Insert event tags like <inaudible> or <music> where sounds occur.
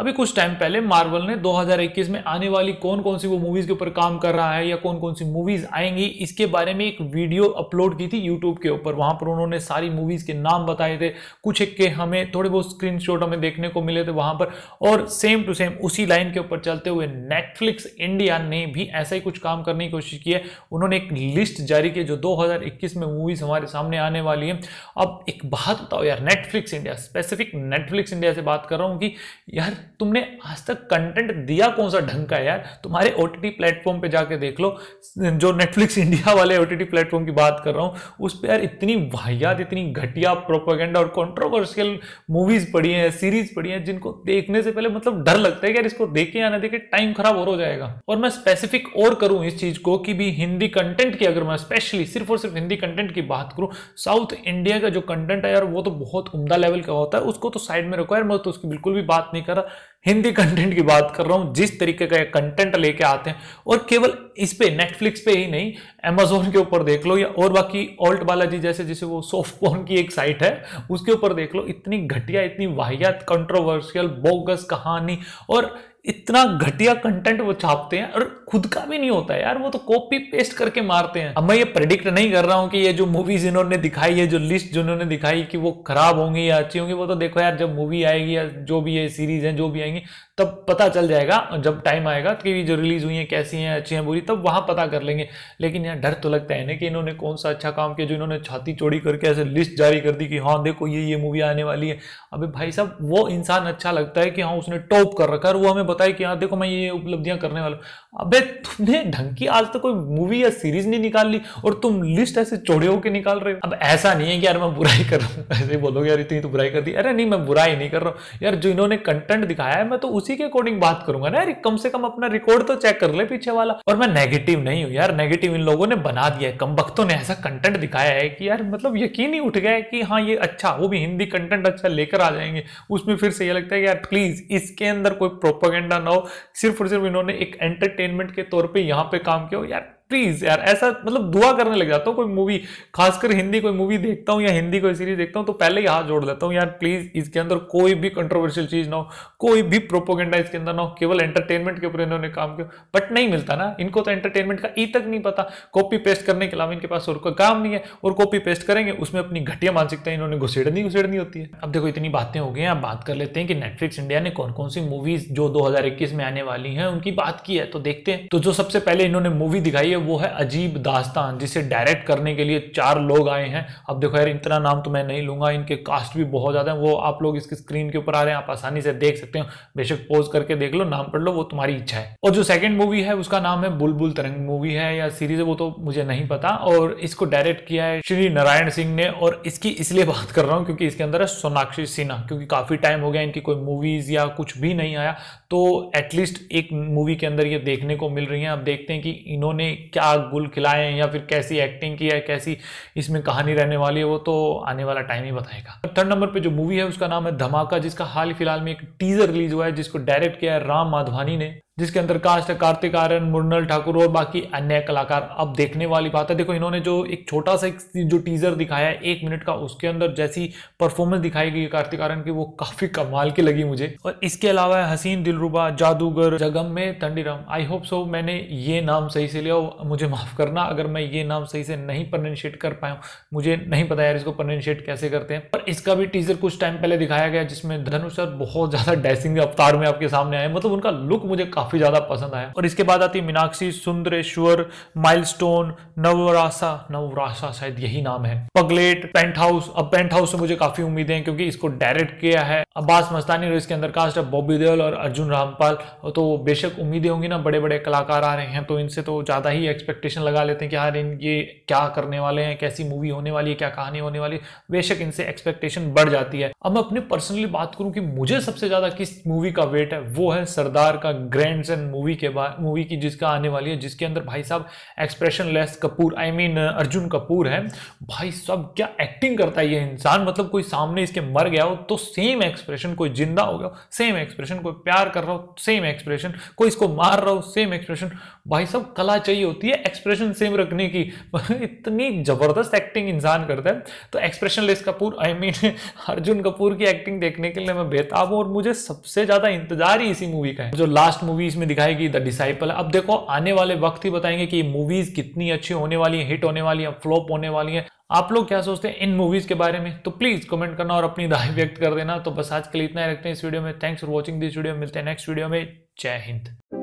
अभी कुछ टाइम पहले मार्वल ने 2021 में आने वाली कौन कौन सी वो मूवीज के ऊपर काम कर रहा है या कौन कौन सी मूवीज आएंगी इसके बारे में एक वीडियो अपलोड की थी यूट्यूब के ऊपर वहां पर उन्होंने सारी मूवीज के नाम बताए थे कुछ एक के हमें थोड़े बहुत स्क्रीन हमें देखने को मिले थे वहां पर और सेम टू सेम उसी लाइन के ऊपर चलते हुए नेटफ्लिक्स इंडिया ने भी ऐसा ही कुछ काम करने की कोशिश की है उन्होंने एक लिस्ट जारी की जो दो में मूवीज हमारे सामने आने वाली है अब एक बात बताओ यार Netflix India specific Netflix India से बात कर रहा हूँ कि यार तुमने आज तक कंटेंट दिया कौन सा ढंग का यार तुम्हारे ओ प्लेटफॉर्म पर जाके देख लो जो नेटफ्लिक्स इंडिया <laughs> वाले ओ प्लेटफॉर्म की बात कर रहा हूँ उस पर यार इतनी वाहियात इतनी घटिया प्रोपोगेंडा और कॉन्ट्रोवर्शियल मूवीज पड़ी हैं सीरीज पड़ी हैं जिनको देखने से पहले मतलब डर लगता है कि यार इसको देखे या ना देखे टाइम खराब और हो जाएगा और मैं स्पेसिफिक और करूँ इस चीज को कि भी हिंदी कंटेंट की अगर मैं स्पेशली सिर्फ और सिर्फ हिंदी कंटेंट की बात करूँ साउथ इंडिया का जो कंटेंट है यार वो तो बहुत उमदा लेवल का होता है उसको तो साइड में रखो यार मैं तो उसकी बिल्कुल भी बात नहीं कर रहा हिंदी कंटेंट की बात कर रहा हूं जिस तरीके का कंटेंट लेके आते हैं और केवल इस पे नेटफ्लिक्स पे ही नहीं अमेजोन के ऊपर देख लो या और बाकी ऑल्ट बालाजी जैसे जैसे वो सॉफ्ट की एक साइट है उसके ऊपर देख लो इतनी घटिया इतनी वाहियात कंट्रोवर्शियल बोगस कहानी और इतना घटिया कंटेंट वो छापते हैं और खुद का भी नहीं होता यार वो तो कॉपी पेस्ट करके मारते हैं अब मैं ये प्रेडिक्ट नहीं कर रहा हूँ कि ये जो मूवीज इन्होंने दिखाई है जो लिस्ट इन्होंने दिखाई कि वो खराब होंगी या अच्छी होंगी वो तो देखो यार जब मूवी आएगी या जो भी ये सीरीज है जो भी आएंगी तब पता चल जाएगा जब टाइम आएगा कि जो रिलीज हुई है कैसी है अच्छी है बुरी तब वहां पता कर लेंगे लेकिन यार डर तो लगता है ना कि इन्होंने कौन सा अच्छा काम किया जो इन्होंने छाती चोड़ी करके ऐसे लिस्ट जारी कर दी कि हाँ देखो ये ये मूवी आने वाली है अभी भाई साहब वो इंसान अच्छा लगता है कि हाँ उसने टॉप कर रखा है और वो हमें होता है कि हाँ देखो मैं ये उपलब्धियां करने वाला हूँ अबे तुमने ढंग की आज तक तो कोई मूवी या सीरीज नहीं निकाल ली और तुम लिस्ट ऐसे चौड़े होकर निकाल रहे हो अब ऐसा नहीं है कि यार मैं बुराई कर रहा हूँ <laughs> ऐसे बोलोगे यार इतनी तो बुराई कर दी अरे नहीं मैं बुराई नहीं कर रहा हूँ यार जो इन्होंने कंटेंट दिखाया है मैं तो उसी के अकॉर्डिंग बात करूंगा ना यार कम से कम अपना रिकॉर्ड तो चेक कर ले पीछे वाला और मैं नेगेटिव नहीं हूँ यार नेगेटिव इन लोगों ने बना दिया है कम वक्तों ने ऐसा कंटेंट दिखाया है कि यार मतलब यकीन ही उठ गया है कि हाँ ये अच्छा वो भी हिंदी कंटेंट अच्छा लेकर आ जाएंगे उसमें फिर से ये लगता है कि यार प्लीज इसके अंदर कोई प्रोपर प्रोपोगेंडा ना हो सिर्फ और सिर्फ इन्होंने एक एंटरटेनमेंट के तौर पे यहाँ पे काम किया यार प्लीज यार ऐसा मतलब दुआ करने लग जाता हूँ कोई मूवी खासकर हिंदी कोई मूवी देखता हूँ या हिंदी कोई सीरीज देखता हूँ तो पहले ही हाथ जोड़ देता हूँ यार प्लीज इसके अंदर कोई भी कंट्रोवर्शियल चीज ना हो कोई भी प्रोपोगेंडा इसके अंदर ना हो केवल एंटरटेनमेंट के ऊपर इन्होंने काम किया बट नहीं मिलता ना इनको तो एंटरटेनमेंट का ई तक नहीं पता कॉपी पेस्ट करने के अलावा इनके पास और कोई काम नहीं है और कॉपी पेस्ट करेंगे उसमें अपनी घटिया मानसिकता इन्होंने घुसेड़नी घुसेड़नी होती है अब देखो इतनी बातें हो गई हैं आप बात कर लेते हैं कि नेटफ्लिक्स इंडिया ने कौन कौन सी मूवीज जो दो में आने वाली हैं उनकी बात की है तो देखते हैं तो जो सबसे पहले इन्होंने मूवी दिखाई है है वो है अजीब दास्तान जिसे डायरेक्ट करने के लिए चार लोग आए हैं अब देखो यार इतना नाम तो मैं नहीं लूंगा इनके कास्ट भी बहुत ज़्यादा है वो आप लोग इसकी स्क्रीन के ऊपर आ रहे हैं आप आसानी से देख सकते हो बेशक पोज करके देख लो नाम पढ़ लो वो तुम्हारी इच्छा है और जो सेकंड मूवी है उसका नाम है बुलबुल तरंग मूवी है या सीरीज है वो तो मुझे नहीं पता और इसको डायरेक्ट किया है श्री नारायण सिंह ने और इसकी इसलिए बात कर रहा हूँ क्योंकि इसके अंदर है सोनाक्षी सिन्हा क्योंकि काफ़ी टाइम हो गया इनकी कोई मूवीज़ या कुछ भी नहीं आया तो एटलीस्ट एक मूवी के अंदर ये देखने को मिल रही है अब देखते हैं कि इन्होंने क्या गुल खिलाएं या फिर कैसी एक्टिंग की है कैसी इसमें कहानी रहने वाली है वो तो आने वाला टाइम ही बताएगा थर्ड नंबर पे जो मूवी है उसका नाम है धमाका जिसका हाल फिलहाल में एक टीजर रिलीज हुआ है जिसको डायरेक्ट किया है राम माधवानी ने जिसके अंदर कास्ट कार्तिक आर्यन मुरनल ठाकुर और बाकी अन्य कलाकार अब देखने वाली बात है देखो इन्होंने जो एक छोटा सा जो टीजर दिखाया है एक मिनट का उसके अंदर जैसी परफॉर्मेंस दिखाई गई कार्तिक आर्यन की वो काफी कमाल की लगी मुझे और इसके अलावा हसीन दिलरुबा जादूगर जगम में तंडीराम आई होप सो मैंने ये नाम सही से लिया मुझे माफ करना अगर मैं ये नाम सही से नहीं प्रोनशिएट कर पाया मुझे नहीं पता यार इसको प्रोनशिएट कैसे करते हैं पर इसका भी टीजर कुछ टाइम पहले दिखाया गया जिसमें धनुष सर बहुत ज्यादा डैसिंग अवतार में आपके सामने आए मतलब उनका लुक मुझे काफी काफी ज्यादा पसंद आया और इसके बाद आती मीनाक्षी सुंदरेश्वर माइलस्टोन नवरासा नवरासा शायद यही नाम है पगलेट पेंट हाउस अब पेंट हाउस से मुझे काफी उम्मीदें हैं क्योंकि इसको डायरेक्ट किया है अब्बास मस्तानी और इसके अंदर कास्ट है बॉबी देवल और अर्जुन रामपाल तो बेशक उम्मीदें होंगी ना बड़े बड़े कलाकार आ रहे हैं तो इनसे तो ज़्यादा ही एक्सपेक्टेशन लगा लेते हैं कि यार इन ये क्या करने वाले हैं कैसी मूवी होने वाली है क्या कहानी होने वाली है बेशक इनसे एक्सपेक्टेशन बढ़ जाती है अब मैं अपनी पर्सनली बात करूं कि मुझे सबसे ज़्यादा किस मूवी का वेट है वो है सरदार का ग्रैंड एंड मूवी के बाद मूवी की जिसका आने वाली है जिसके अंदर भाई साहब expression less Kapoor I I mean mean, Arjun Kapoor है भाई साहब क्या एक्टिंग करता है ये इंसान मतलब कोई सामने इसके मर गया हो तो सेम एक्सप्रेशन कोई जिंदा हो गया सेम एक्सप्रेशन कोई प्यार कर रहा हो सेम एक्सप्रेशन कोई इसको मार रहा हो सेम एक्सप्रेशन भाई साहब कला चाहिए होती है एक्सप्रेशन सेम रखने की <laughs> इतनी जबरदस्त एक्टिंग इंसान करता है तो expression less Kapoor I I mean mean, <laughs> Arjun Kapoor की एक्टिंग देखने के लिए मैं बेताब हूँ और मुझे सबसे ज्यादा इंतजार ही इसी मूवी का है जो लास्ट मूवी मूवीज में दिखाएगी द डिसाइपल अब देखो आने वाले वक्त ही बताएंगे कि मूवीज कितनी अच्छी होने वाली है हिट होने वाली है फ्लॉप होने वाली है आप लोग क्या सोचते हैं इन मूवीज के बारे में तो प्लीज कमेंट करना और अपनी राय व्यक्त कर देना तो बस आज के लिए इतना ही रखते हैं इस वीडियो में thanks for watching this video मिलते हैं नेक्स्ट वीडियो में जय हिंद